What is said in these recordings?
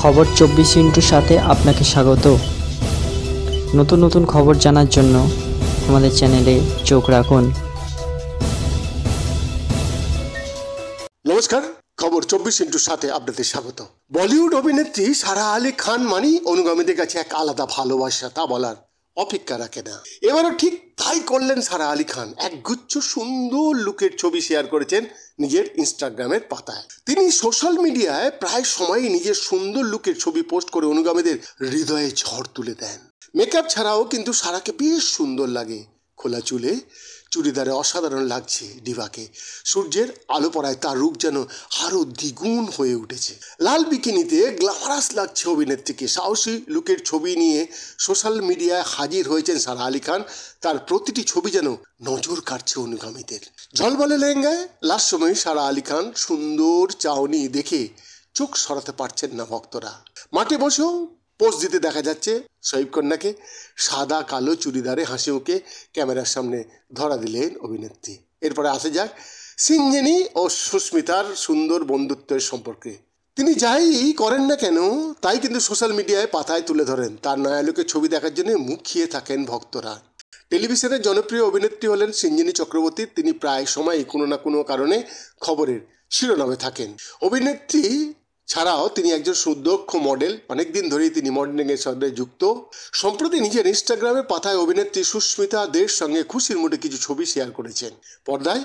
খবর চব্বিশ ইন্টুর সাথে আপনাকে স্বাগত নতুন নতুন খবর জানার জন্য আমাদের চ্যানেলে চোখ রাখুন নমস্কার খবর চব্বিশ ইন্টুর সাথে আপনাদের স্বাগত বলিউড অভিনেত্রী সারা আলী খান মানি অনুগামীদের কাছে এক আলাদা ভালোবাসা তা বলার অপেক্ষা রাখে না এবারও ঠিক তাই করলেন সারা আলী খান এক গুচ্ছ সুন্দর লুকের ছবি শেয়ার করেছেন নিজের ইনস্টাগ্রামের পাতায় তিনি সোশ্যাল মিডিয়ায় প্রায় সময়ই নিজের সুন্দর লুকের ছবি পোস্ট করে অনুগামীদের হৃদয়ে ঝড় তুলে দেন মেকআপ ছাড়াও কিন্তু সারাকে বেশ সুন্দর লাগে খোলা চুলে চুড়িদারে অসাধারণ লাগছে ডিভাকে সূর্যের আলো পড়ায় তার রূপ যেন আরও দ্বিগুণ হয়ে উঠেছে লাল বিকিনিতে গ্লামারাস লাগছে অভিনেত্রীকে সাহসী লুকের ছবি নিয়ে সোশ্যাল মিডিয়ায় হাজির হয়েছেন সারা আলী খান তার প্রতিটি ছবি যেন নজর কাটছে অনুগামীদের ঝলমলে লেহেঙ্গায় লাস্ট সময় সারা আলী খান সুন্দর চাউনি দেখে চোখ সরাতে পারছেন না ভক্তরা মাঠে বসেও পোস্ট দিতে দেখা যাচ্ছে শৈব কন্যাকে সাদা কালো চুড়িদারে হাসি মুখে ক্যামেরার সামনে ধরা দিলেন অভিনেত্রী এরপরে আসে যাক সিঞ্জেনি ও সুস্মিতার সুন্দর বন্ধুত্বের সম্পর্কে তিনি যাই করেন না কেন তাই কিন্তু সোশ্যাল মিডিয়ায় পাতায় তুলে ধরেন তার নয়ালুকে ছবি দেখার জন্য মুখিয়ে থাকেন ভক্তরা টেলিভিশনের জনপ্রিয় অভিনেত্রী হলেন সিঞ্জিনী চক্রবর্তী তিনি প্রায় সময় কোনো না কোনো কারণে খবরের শিরোনামে থাকেন অভিনেত্রী ছাড়াও তিনি একজন সুদক্ষ মডেল অনেকদিন ধরেই তিনি মডেলিংয়ের সঙ্গে যুক্ত সম্প্রতি নিজের ইনস্টাগ্রামে পাথায় অভিনেত্রী সুস্মিতা দের সঙ্গে খুশির মুঠে কিছু ছবি শেয়ার করেছেন পর্দায়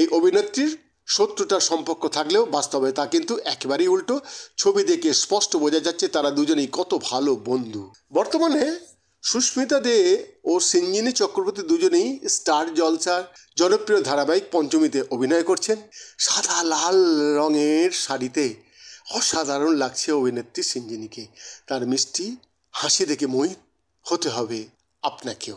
এই অভিনেত্রীর শত্রুতার সম্পর্ক থাকলেও বাস্তবে তা কিন্তু একেবারেই উল্টো ছবি দেখে স্পষ্ট বোঝা যাচ্ছে তারা দুজনেই কত ভালো বন্ধু বর্তমানে সুস্মিতা দে ও সিঞ্জিনী চক্রবর্তী দুজনেই স্টার জলসার জনপ্রিয় ধারাবাহিক পঞ্চমীতে অভিনয় করছেন সাদা লাল রঙের শাড়িতে অসাধারণ লাগছে অভিনেত্রী সিঞ্জিনীকে তার মিষ্টি হাসি দেখে মোহিত হতে হবে আপনাকেও